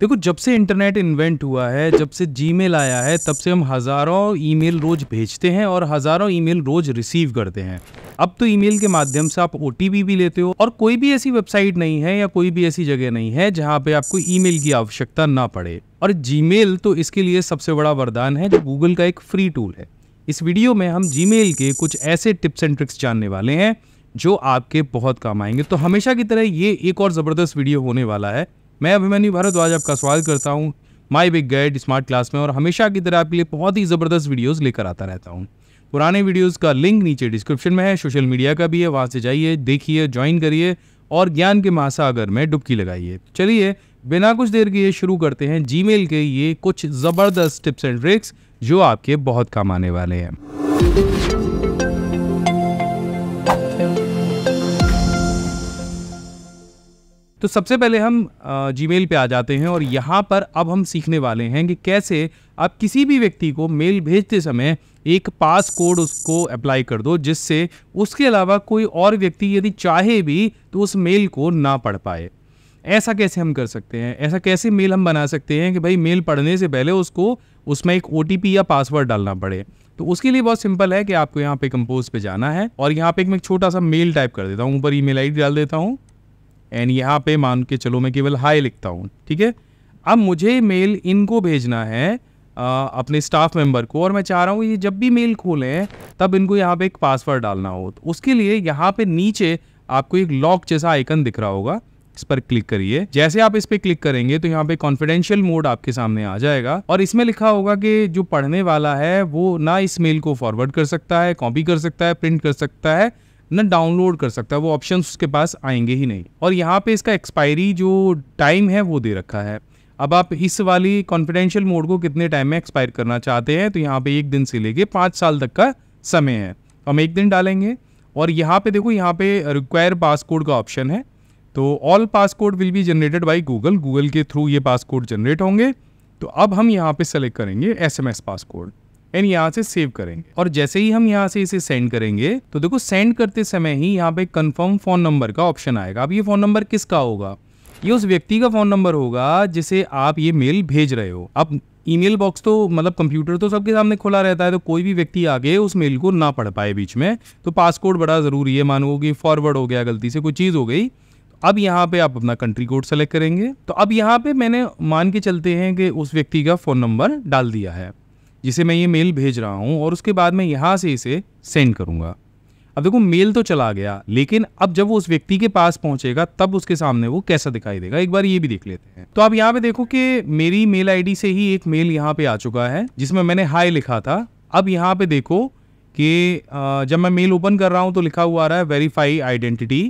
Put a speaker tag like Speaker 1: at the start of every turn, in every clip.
Speaker 1: देखो जब से इंटरनेट इन्वेंट हुआ है जब से जीमेल आया है तब से हम हज़ारों ईमेल रोज़ भेजते हैं और हज़ारों ईमेल रोज़ रिसीव करते हैं अब तो ईमेल के माध्यम से आप ओ भी लेते हो और कोई भी ऐसी वेबसाइट नहीं है या कोई भी ऐसी जगह नहीं है जहाँ पे आपको ईमेल की आवश्यकता ना पड़े और जीमेल तो इसके लिए सबसे बड़ा वरदान है जो गूगल का एक फ्री टूल है इस वीडियो में हम जीमेल के कुछ ऐसे टिप्स एंड ट्रिक्स जानने वाले हैं जो आपके बहुत काम आएंगे तो हमेशा की तरह ये एक और ज़बरदस्त वीडियो होने वाला है मैं अभिमन्यु भारद्वाज आपका स्वागत करता हूँ my big guide smart class में और हमेशा की तरह आपके लिए बहुत ही ज़बरदस्त वीडियोस लेकर आता रहता हूँ पुराने वीडियोस का लिंक नीचे डिस्क्रिप्शन में है सोशल मीडिया का भी है वहाँ से जाइए देखिए ज्वाइन करिए और ज्ञान के महासागर में डुबकी लगाइए चलिए बिना कुछ देर के ये शुरू करते हैं जी के ये कुछ ज़बरदस्त टिप्स एंड ट्रिक्स जो आपके बहुत काम आने वाले हैं तो सबसे पहले हम जी मेल पर आ जाते हैं और यहाँ पर अब हम सीखने वाले हैं कि कैसे आप किसी भी व्यक्ति को मेल भेजते समय एक पास कोड उसको अप्लाई कर दो जिससे उसके अलावा कोई और व्यक्ति यदि चाहे भी तो उस मेल को ना पढ़ पाए ऐसा कैसे हम कर सकते हैं ऐसा कैसे मेल हम बना सकते हैं कि भाई मेल पढ़ने से पहले उसको उसमें एक ओ या पासवर्ड डालना पड़े तो उसके लिए बहुत सिंपल है कि आपको यहाँ पे कंपोज पे जाना है और यहाँ पे मैं एक छोटा सा मेल टाइप कर देता हूँ ऊपर ई मेल डाल देता हूँ एंड यहाँ पे मान के चलो मैं केवल हाई लिखता हूँ ठीक है अब मुझे मेल इनको भेजना है आ, अपने स्टाफ मेंबर को और मैं चाह रहा हूँ ये जब भी मेल खोलें तब इनको यहाँ पे एक पासवर्ड डालना हो तो उसके लिए यहाँ पे नीचे आपको एक लॉक जैसा आइकन दिख रहा होगा इस पर क्लिक करिए जैसे आप इस पर क्लिक करेंगे तो यहाँ पे कॉन्फिडेंशियल मोड आपके सामने आ जाएगा और इसमें लिखा होगा कि जो पढ़ने वाला है वो ना इस मेल को फॉरवर्ड कर सकता है कॉपी कर सकता है प्रिंट कर सकता है ना डाउनलोड कर सकता है वो ऑप्शन उसके पास आएंगे ही नहीं और यहाँ पे इसका एक्सपायरी जो टाइम है वो दे रखा है अब आप इस वाली कॉन्फिडेंशियल मोड को कितने टाइम में एक्सपायर करना चाहते हैं तो यहाँ पे एक दिन से लेके पाँच साल तक का समय है तो हम एक दिन डालेंगे और यहाँ पे देखो यहाँ पे रिक्वायर पासकोड का ऑप्शन है तो all passcode will be generated by Google Google के थ्रू ये पासकोड जनरेट होंगे तो अब हम यहाँ पे सेलेक्ट करेंगे S M S passcode and यहाँ से सेव करेंगे और जैसे ही हम यहाँ से इसे सेंड करेंगे तो देखो सेंड करते समय ही यहाँ पे कन्फर्म फोन नंबर का ऑप्शन आएगा अब ये फोन नंबर किसका होगा ये उस व्यक्ति का फोन नंबर होगा जिसे आप ये मेल भेज रहे हो अब ईमेल बॉक्स तो मतलब कंप्यूटर तो सबके सामने खुला रहता है तो कोई भी व्यक्ति आगे उस मेल को ना पढ़ पाए बीच में तो पासकोड बड़ा ज़रूरी है मानो कि फॉरवर्ड हो गया गलती से कोई चीज़ हो गई अब यहाँ पे आप अपना कंट्री कोड सेलेक्ट करेंगे तो अब यहाँ पे मैंने मान के चलते हैं कि उस व्यक्ति का फ़ोन नंबर डाल दिया है जिसे मैं ये मेल भेज रहा हूँ और उसके बाद मैं यहाँ से इसे सेंड करूँगा अब देखो मेल तो चला गया लेकिन अब जब वो उस व्यक्ति के पास पहुंचेगा तब उसके सामने वो कैसा दिखाई देगा एक बार ये भी देख लेते हैं तो आप यहाँ पे देखो कि मेरी मेल आईडी से ही एक मेल यहाँ पे आ चुका है जिसमें मैंने हाई लिखा था अब यहाँ पे देखो कि जब मैं मेल ओपन कर रहा हूँ तो लिखा हुआ आ रहा है verify identity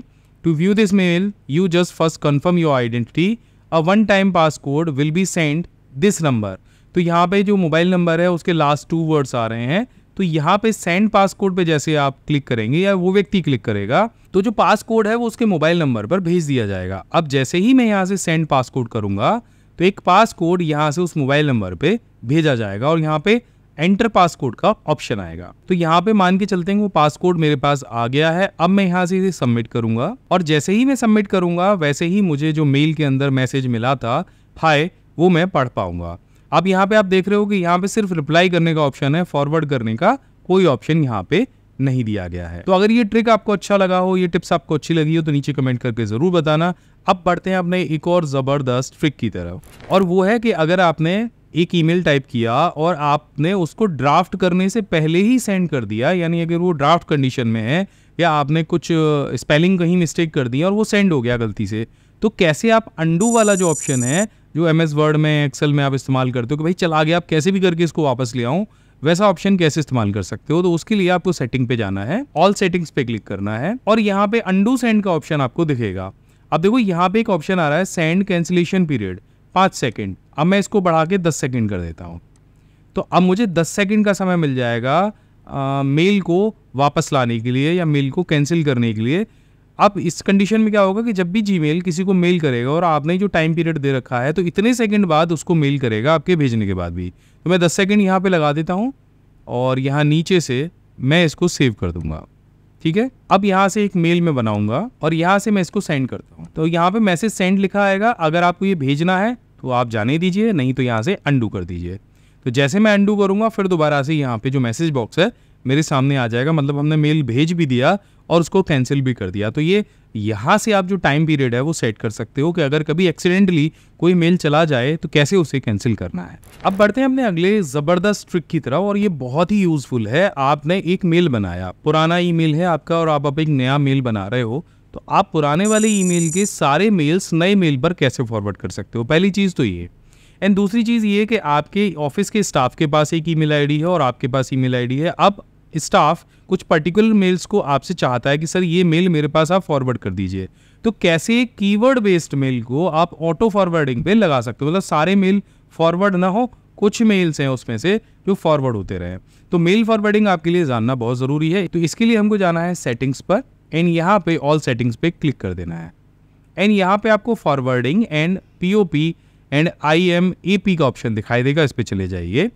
Speaker 1: to view this mail you just first confirm your identity a one time pass code will be send this number तो यहाँ पे जो मोबाइल नंबर है उसके लास्ट टू वर्ड्स आ रहे हैं तो यहाँ पे सेंड पासकोड पे जैसे आप क्लिक करेंगे या वो व्यक्ति क्लिक करेगा तो जो पासकोड है वो उसके मोबाइल नंबर पर भेज दिया जाएगा अब जैसे ही मैं यहाँ से सेंड पासकोड करूँगा तो एक पासकोड यहाँ से उस मोबाइल नंबर पर भेजा जाएगा और यहाँ पे एंटर पासकोड का ऑप्शन आएगा तो यहाँ पे मान के चलते हैं वो पासकोड मेरे पास आ गया है अब मैं यहाँ से इसे सबमिट करूंगा और जैसे ही मैं सबमिट करूंगा वैसे ही मुझे जो मेल के अंदर मैसेज मिला था हाय वो मैं पढ़ पाऊंगा अब यहाँ पे आप देख रहे हो कि यहाँ पे सिर्फ रिप्लाई करने का ऑप्शन है फॉरवर्ड करने का कोई ऑप्शन यहाँ पे नहीं दिया गया है तो अगर ये ट्रिक आपको अच्छा लगा हो ये टिप्स आपको अच्छी लगी हो तो नीचे कमेंट करके ज़रूर बताना अब बढ़ते हैं अपने एक और ज़बरदस्त ट्रिक की तरफ और वो है कि अगर आपने एक ईमेल टाइप किया और आपने उसको ड्राफ्ट करने से पहले ही सेंड कर दिया यानी अगर वो ड्राफ्ट कंडीशन में है या आपने कुछ स्पेलिंग uh, कहीं मिस्टेक कर दी और वो सेंड हो गया गलती से तो कैसे आप अंडू वाला जो ऑप्शन है जो एम एस वर्ड में एक्सेल में आप इस्तेमाल करते हो कि भाई चल आगे आप कैसे भी करके इसको वापस ले आओ वैसा ऑप्शन कैसे इस्तेमाल कर सकते हो तो उसके लिए आपको सेटिंग पे जाना है ऑल सेटिंग्स पे क्लिक करना है और यहाँ पे अंडू सेंड का ऑप्शन आपको दिखेगा अब देखो यहाँ पे एक ऑप्शन आ रहा है सेंड कैंसिलेशन पीरियड पाँच सेकेंड अब मैं इसको बढ़ा के दस सेकेंड कर देता हूँ तो अब मुझे दस सेकेंड का समय मिल जाएगा आ, मेल को वापस लाने के लिए या मेल को कैंसिल करने के लिए अब इस कंडीशन में क्या होगा कि जब भी जीमेल किसी को मेल करेगा और आपने जो टाइम पीरियड दे रखा है तो इतने सेकंड बाद उसको मेल करेगा आपके भेजने के बाद भी तो मैं 10 सेकंड यहाँ पे लगा देता हूँ और यहाँ नीचे से मैं इसको सेव कर दूँगा ठीक है अब यहाँ से एक मेल मैं बनाऊँगा और यहाँ से मैं इसको सेंड करता हूँ तो यहाँ पर मैसेज सेंड लिखा आएगा अगर आपको ये भेजना है तो आप जाने दीजिए नहीं तो यहाँ से अंडू कर दीजिए तो जैसे मैं अंडू करूँगा फिर दोबारा से यहाँ पर जो मैसेज बॉक्स है मेरे सामने आ जाएगा मतलब हमने मेल भेज भी दिया और उसको कैंसिल भी कर दिया तो ये यहाँ से आप जो टाइम पीरियड है वो सेट कर सकते हो कि अगर कभी एक्सीडेंटली कोई मेल चला जाए तो कैसे उसे कैंसिल करना है अब बढ़ते हैं अपने अगले ज़बरदस्त ट्रिक की तरफ और ये बहुत ही यूज़फुल है आपने एक मेल बनाया पुराना ई है आपका और आप अब एक नया मेल बना रहे हो तो आप पुराने वाले ई के सारे मेल्स नए मेल पर कैसे फॉरवर्ड कर सकते हो पहली चीज़ तो ये एंड दूसरी चीज़ ये कि आपके ऑफिस के स्टाफ के पास एक ईमेल आईडी है और आपके पास ईमेल आईडी है अब स्टाफ कुछ पर्टिकुलर मेल्स को आपसे चाहता है कि सर ये मेल मेरे पास आप फॉरवर्ड कर दीजिए तो कैसे कीवर्ड बेस्ड मेल को आप ऑटो फॉरवर्डिंग पे लगा सकते हो मतलब सारे मेल फॉरवर्ड ना हो कुछ मेल्स हैं उसमें से जो फॉरवर्ड होते रहे तो मेल फॉरवर्डिंग आपके लिए जानना बहुत ज़रूरी है तो इसके लिए हमको जाना है सेटिंग्स पर एंड यहाँ पे ऑल सेटिंग्स पे क्लिक कर देना है एंड यहाँ पे आपको forwarding and P and I M A P का ऑप्शन दिखाई देगा इस पर चले जाइए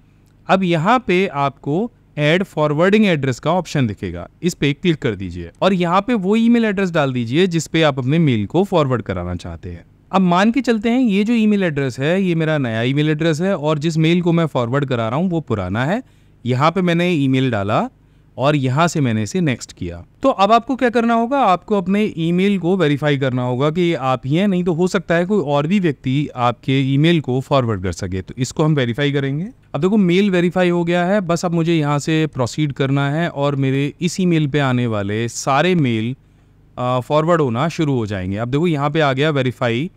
Speaker 1: अब यहाँ पे आपको एड फॉरवर्डिंग एड्रेस का ऑप्शन दिखेगा इस पे क्लिक कर दीजिए और यहाँ पे वो ईमेल एड्रेस डाल दीजिए जिसपे आप अपने मेल को फॉरवर्ड कराना चाहते हैं अब मान के चलते हैं ये जो ईमेल एड्रेस है ये मेरा नया ईमेल एड्रेस है और जिस मेल को मैं फॉरवर्ड करा रहा हूँ वो पुराना है यहाँ पे मैंने ईमेल डाला और यहाँ से मैंने इसे नेक्स्ट किया तो अब आपको क्या करना होगा आपको अपने ईमेल को वेरीफाई करना होगा कि आप ही हैं नहीं तो हो सकता है कोई और भी व्यक्ति आपके ईमेल को फॉरवर्ड कर सके तो इसको हम वेरीफाई करेंगे अब देखो मेल वेरीफाई हो गया है बस अब मुझे यहाँ से प्रोसीड करना है और मेरे इस ई पे आने वाले सारे मेल फॉरवर्ड होना शुरू हो जाएंगे अब देखो यहाँ पे आ गया वेरीफाई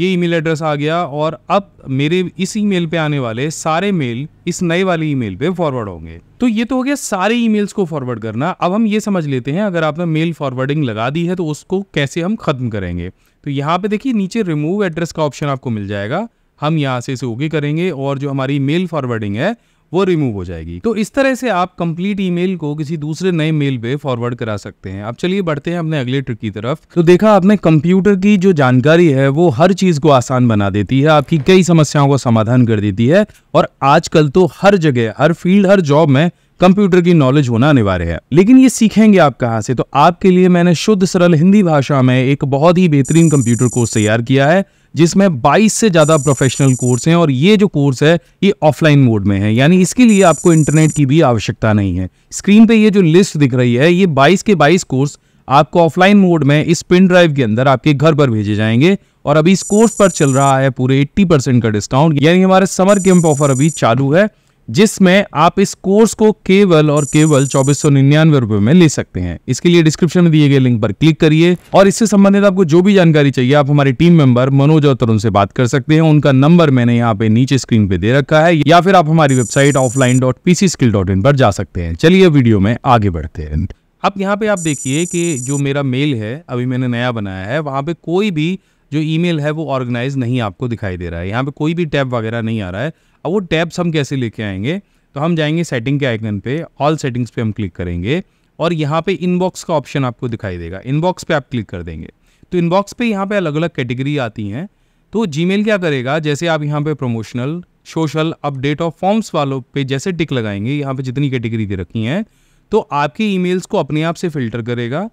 Speaker 1: ये ईमेल एड्रेस आ गया और अब मेरे इस ईमेल पे आने वाले सारे मेल इस नए वाले ईमेल पे फॉरवर्ड होंगे तो ये तो हो गया सारे ईमेल्स को फॉरवर्ड करना अब हम ये समझ लेते हैं अगर आपने मेल फॉरवर्डिंग लगा दी है तो उसको कैसे हम ख़त्म करेंगे तो यहाँ पे देखिए नीचे रिमूव एड्रेस का ऑप्शन आपको मिल जाएगा हम यहाँ से इसे ओके करेंगे और जो हमारी मेल फॉरवर्डिंग है वो रिमूव हो जाएगी तो इस तरह से आप कंप्लीट ईमेल को किसी दूसरे नए मेल पे फॉरवर्ड करा सकते हैं अब चलिए बढ़ते हैं अपने अगले ट्रिक की तरफ तो देखा आपने कंप्यूटर की जो जानकारी है वो हर चीज को आसान बना देती है आपकी कई समस्याओं का समाधान कर देती है और आजकल तो हर जगह हर फील्ड हर जॉब में कंप्यूटर की नॉलेज होना अनिवार्य है लेकिन ये सीखेंगे आप कहाँ से तो आपके लिए मैंने शुद्ध सरल हिंदी भाषा में एक बहुत ही बेहतरीन कंप्यूटर कोर्स तैयार किया है जिसमें 22 से ज़्यादा प्रोफेशनल कोर्स हैं और ये जो कोर्स है ये ऑफलाइन मोड में है यानी इसके लिए आपको इंटरनेट की भी आवश्यकता नहीं है स्क्रीन पे ये जो लिस्ट दिख रही है ये 22 के 22 कोर्स आपको ऑफलाइन मोड में इस पिन ड्राइव के अंदर आपके घर पर भेजे जाएंगे और अभी इस कोर्स पर चल रहा है पूरे 80 परसेंट का डिस्काउंट यानी हमारे समर कैंप ऑफर अभी चालू है जिसमें आप इस कोर्स को केवल और केवल चौबीस सौ निन्यानवे रुपए में ले सकते हैं इसके लिए डिस्क्रिप्शन में दिए गए लिंक पर क्लिक करिए और इससे संबंधित आपको जो भी जानकारी चाहिए आप हमारे टीम मेंबर मनोज और तरुण से बात कर सकते हैं उनका नंबर मैंने यहाँ पे नीचे स्क्रीन पे दे रखा है या फिर आप हमारी website offline dot PC skill dot in पर जा सकते हैं चलिए वीडियो में आगे बढ़ते हैं अब यहाँ पे आप देखिए कि जो मेरा मेल है अभी मैंने नया बनाया है वहाँ पे कोई भी जो ईमेल है वो ऑर्गेनाइज नहीं आपको दिखाई दे रहा है यहाँ पे कोई भी टैब वगैरह नहीं आ रहा है अब वो टैब्स हम कैसे लेके आएंगे तो हम जाएंगे सेटिंग के आइकन पे ऑल सेटिंग्स पे हम क्लिक करेंगे और यहाँ पे इनबॉक्स का ऑप्शन आपको दिखाई देगा इनबॉक्स पे आप क्लिक कर देंगे तो इनबॉक्स पे यहाँ पे अलग अलग कैटेगरी आती हैं तो जी क्या करेगा जैसे आप यहाँ पे प्रमोशनल सोशल अपडेट और फॉर्म्स वालों पे जैसे टिक लगाएंगे यहाँ पे जितनी कैटेगरी दे रखी हैं तो आपके ई को अपने आप से फिल्टर करेगा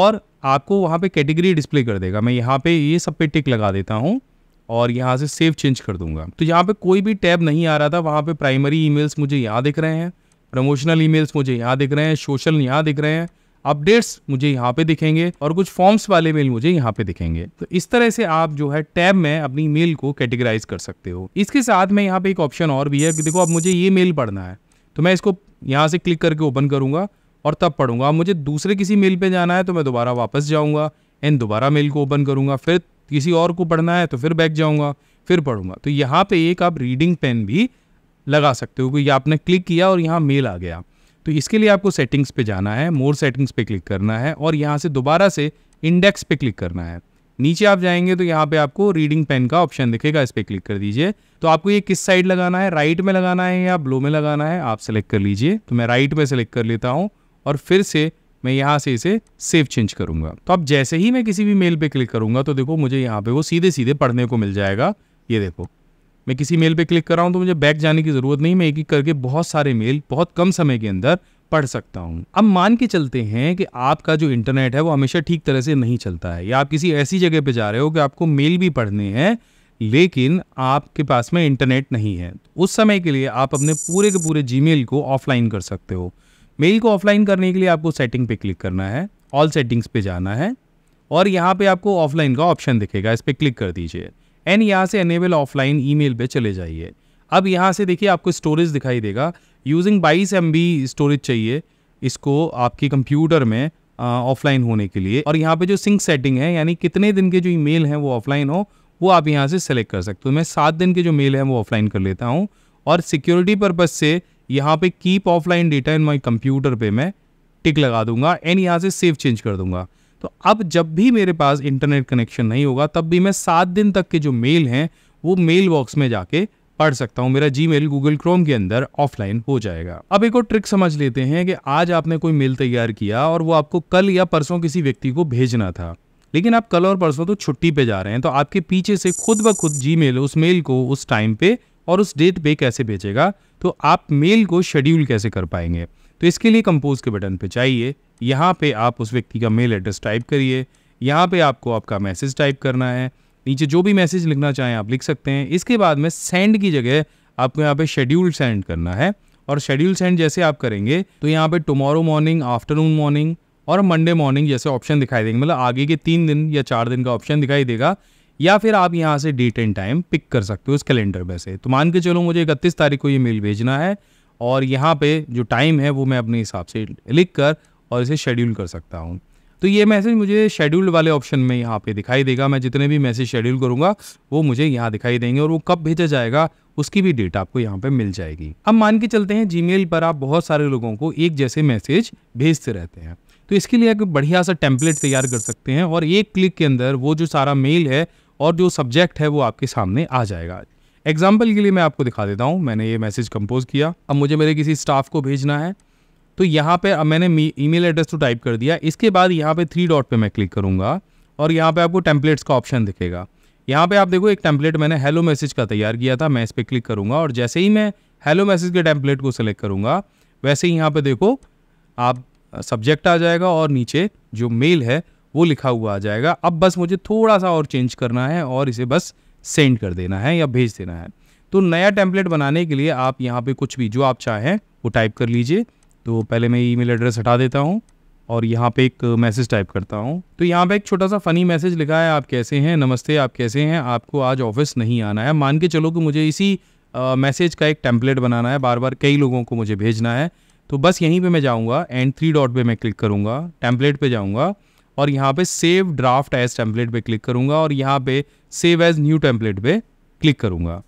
Speaker 1: और आपको वहाँ पे कैटेगरी डिस्प्ले कर देगा मैं यहाँ पे ये सब पे टिक लगा देता हूँ और यहाँ से सेव चेंज कर दूंगा तो यहाँ पे कोई भी टैब नहीं आ रहा था वहाँ पे प्राइमरी ईमेल्स मुझे यहाँ दिख रहे हैं प्रमोशनल ईमेल्स मुझे यहाँ दिख रहे हैं सोशल यहाँ दिख रहे हैं अपडेट्स मुझे यहाँ पे दिखेंगे और कुछ फॉर्म्स वाले मेल मुझे यहाँ पे दिखेंगे तो इस तरह से आप जो है टैब में अपनी मेल को कैटेगराइज कर सकते हो इसके साथ में यहाँ पे एक ऑप्शन और भी है कि देखो अब मुझे ये मेल पढ़ना है तो मैं इसको यहाँ से क्लिक करके ओपन करूंगा और तब पढ़ूंगा अब मुझे दूसरे किसी मेल पे जाना है तो मैं दोबारा वापस जाऊँगा एंड दोबारा मेल को ओपन करूंगा फिर किसी और को पढ़ना है तो फिर बैक जाऊंगा फिर पढ़ूंगा तो यहाँ पे एक आप रीडिंग पेन भी लगा सकते हो क्योंकि आपने क्लिक किया और यहाँ मेल आ गया तो इसके लिए आपको सेटिंग्स पे जाना है मोर सेटिंग्स पे क्लिक करना है और यहाँ से दोबारा से इंडेक्स पे क्लिक करना है नीचे आप जाएंगे तो यहाँ पे आपको रीडिंग पेन का ऑप्शन दिखेगा इस पर क्लिक कर दीजिए तो आपको ये किस साइड लगाना है राइट में लगाना है या ब्लो में लगाना है आप सेलेक्ट कर लीजिए तो मैं राइट में सेलेक्ट कर लेता हूँ और फिर से मैं यहाँ से इसे सेव चेंज करूंगा तो अब जैसे ही मैं किसी भी मेल पे क्लिक करूंगा तो देखो मुझे यहाँ पे वो सीधे सीधे पढ़ने को मिल जाएगा ये देखो मैं किसी मेल पे क्लिक कर रहा हूँ तो मुझे बैक जाने की ज़रूरत नहीं मैं एक एक करके बहुत सारे मेल बहुत कम समय के अंदर पढ़ सकता हूँ अब मान के चलते हैं कि आपका जो इंटरनेट है वो हमेशा ठीक तरह से नहीं चलता है या आप किसी ऐसी जगह पर जा रहे हो कि आपको मेल भी पढ़ने हैं लेकिन आपके पास में इंटरनेट नहीं है उस समय के लिए आप अपने पूरे के पूरे जी को ऑफलाइन कर सकते हो मेल को ऑफलाइन करने के लिए आपको सेटिंग पे क्लिक करना है ऑल सेटिंग्स पे जाना है और यहाँ पे आपको ऑफलाइन का ऑप्शन दिखेगा इस पर क्लिक कर दीजिए एंड यहाँ से अनेबल ऑफलाइन ईमेल पे चले जाइए अब यहाँ से देखिए आपको स्टोरेज दिखाई देगा यूजिंग बाईस एम स्टोरेज चाहिए इसको आपके कंप्यूटर में ऑफलाइन होने के लिए और यहाँ पे जो सिंक सेटिंग है यानी कितने दिन के जो मेल हैं वो ऑफलाइन हो वो आप यहाँ से सेलेक्ट कर सकते हो मैं सात दिन के जो मेल हैं वो ऑफलाइन कर लेता हूँ और सिक्योरिटी पर्पज़ से यहाँ पे keep offline data in my computer पे मैं टिक लगा दूंगा एंड यहाँ से सेव चेंज कर दूंगा तो अब जब भी मेरे पास इंटरनेट कनेक्शन नहीं होगा तब भी मैं सात दिन तक के जो मेल हैं वो मेल बॉक्स में जाके पढ़ सकता हूँ मेरा जी मेल गूगल क्रोम के अंदर ऑफलाइन हो जाएगा अब एक और ट्रिक समझ लेते हैं कि आज आपने कोई मेल तैयार किया और वो आपको कल या परसों किसी व्यक्ति को भेजना था लेकिन आप कल और परसों तो छुट्टी पे जा रहे हैं तो आपके पीछे से खुद ब खुद जी मेल उस मेल को उस टाइम पे और उस डेट पे कैसे भेजेगा तो आप मेल को शेड्यूल कैसे कर पाएंगे तो इसके लिए कंपोज के बटन पे जाइए यहाँ पे आप उस व्यक्ति का मेल एड्रेस टाइप करिए यहाँ पे आपको आपका मैसेज टाइप करना है नीचे जो भी मैसेज लिखना चाहें आप लिख सकते हैं इसके बाद में सेंड की जगह आपको यहाँ पे शेड्यूल सेंड करना है और शेड्यूल सेंड जैसे आप करेंगे तो यहाँ पे टुमारो मॉर्निंग आफ्टरनून मॉर्निंग और मंडे मॉर्निंग जैसे ऑप्शन दिखाई देंगे मतलब आगे के तीन दिन या चार दिन का ऑप्शन दिखाई देगा या फिर आप यहाँ से डेट एंड टाइम पिक कर सकते हो उस कैलेंडर में से तो मान के चलो मुझे इकतीस तारीख को ये मेल भेजना है और यहाँ पे जो टाइम है वो मैं अपने हिसाब से लिख कर और इसे शेड्यूल कर सकता हूँ तो ये मैसेज मुझे शेड्यूल्ड वाले ऑप्शन में यहाँ पे दिखाई देगा मैं जितने भी मैसेज शेड्यूल करूँगा वो मुझे यहाँ दिखाई देंगे और वो कब भेजा जाएगा उसकी भी डेट आपको यहाँ पे मिल जाएगी अब मान के चलते हैं जी पर आप बहुत सारे लोगों को एक जैसे मैसेज भेजते रहते हैं तो इसके लिए एक बढ़िया सा टेम्पलेट तैयार कर सकते हैं और एक क्लिक के अंदर वो जो सारा मेल है और जो सब्जेक्ट है वो आपके सामने आ जाएगा एग्जाम्पल के लिए मैं आपको दिखा देता हूँ मैंने ये मैसेज कंपोज किया अब मुझे मेरे किसी स्टाफ को भेजना है तो यहाँ पे अब मैंने ईमेल एड्रेस तो टाइप कर दिया इसके बाद यहाँ पे थ्री डॉट पे मैं क्लिक करूँगा और यहाँ पे आपको टेम्पलेट्स का ऑप्शन दिखेगा यहाँ पे आप देखो एक टेम्पलेट मैंने हेलो मैसेज का तैयार किया था मैं इस पर क्लिक करूँगा और जैसे ही मैं हेलो मैसेज के टेम्पलेट को सिलेक्ट करूँगा वैसे ही यहाँ पर देखो आप सब्जेक्ट आ जाएगा और नीचे जो मेल है वो लिखा हुआ आ जाएगा अब बस मुझे थोड़ा सा और चेंज करना है और इसे बस सेंड कर देना है या भेज देना है तो नया टेम्पलेट बनाने के लिए आप यहाँ पे कुछ भी जो आप चाहें वो टाइप कर लीजिए तो पहले मैं ईमेल एड्रेस हटा देता हूँ और यहाँ पे एक मैसेज टाइप करता हूँ तो यहाँ पे एक छोटा सा फ़नी मैसेज लिखा है आप कैसे हैं नमस्ते आप कैसे हैं आपको आज ऑफिस नहीं आना है मान के चलो कि मुझे इसी मैसेज का एक टेम्पलेट बनाना है बार बार कई लोगों को मुझे भेजना है तो बस यहीं पे मैं जाऊँगा एंड थ्री डॉट पे मैं क्लिक करूँगा टेम्पलेट पे जाऊँगा और यहाँ पे सेव ड्राफ्ट एज टेम्पलेट पे क्लिक करूँगा और यहाँ पे सेव एज न्यू टेम्पलेट पे क्लिक करूँगा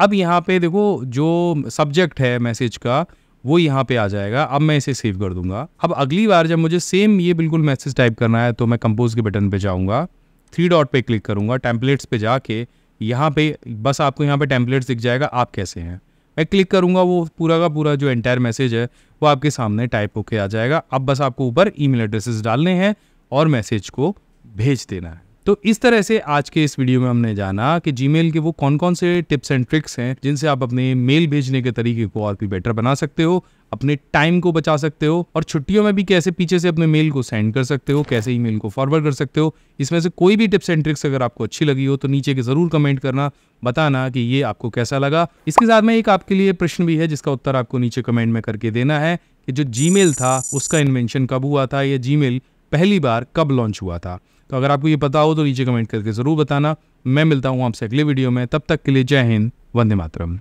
Speaker 1: अब यहाँ पे देखो जो सब्जेक्ट है मैसेज का वो यहाँ पे आ जाएगा अब मैं इसे सेव कर दूंगा अब अगली बार जब मुझे सेम ये बिल्कुल मैसेज टाइप करना है तो मैं कंपोज के बटन पे जाऊँगा थ्री डॉट पे क्लिक करूँगा टेम्पलेट्स पे जाके यहाँ पे बस आपको यहाँ पे टेम्पलेट्स दिख जाएगा आप कैसे हैं मैं क्लिक करूँगा वो पूरा का पूरा जो एंटायर मैसेज है वो आपके सामने टाइप होके आ जाएगा अब बस आपको ऊपर ई एड्रेसेस डालने हैं और मैसेज को भेज देना है तो इस तरह से आज के इस वीडियो में हमने जाना कि जी के वो कौन कौन से टिप्स एंड ट्रिक्स हैं जिनसे आप अपने मेल भेजने के तरीके को और भी बेटर बना सकते हो अपने टाइम को बचा सकते हो और छुट्टियों में भी कैसे पीछे से अपने मेल को सेंड कर सकते हो कैसे ईमेल को फॉरवर्ड कर सकते हो इसमें से कोई भी टिप्स एंड ट्रिक्स अगर आपको अच्छी लगी हो तो नीचे के ज़रूर कमेंट करना बताना कि ये आपको कैसा लगा इसके साथ में एक आपके लिए प्रश्न भी है जिसका उत्तर आपको नीचे कमेंट में करके देना है कि जो जी था उसका इन्वेंशन कब हुआ था या जी पहली बार कब लॉन्च हुआ था तो अगर आपको ये पता हो तो नीचे कमेंट करके ज़रूर बताना मैं मिलता हूँ आपसे अगले वीडियो में तब तक के लिए जय हिंद वंदे मातरम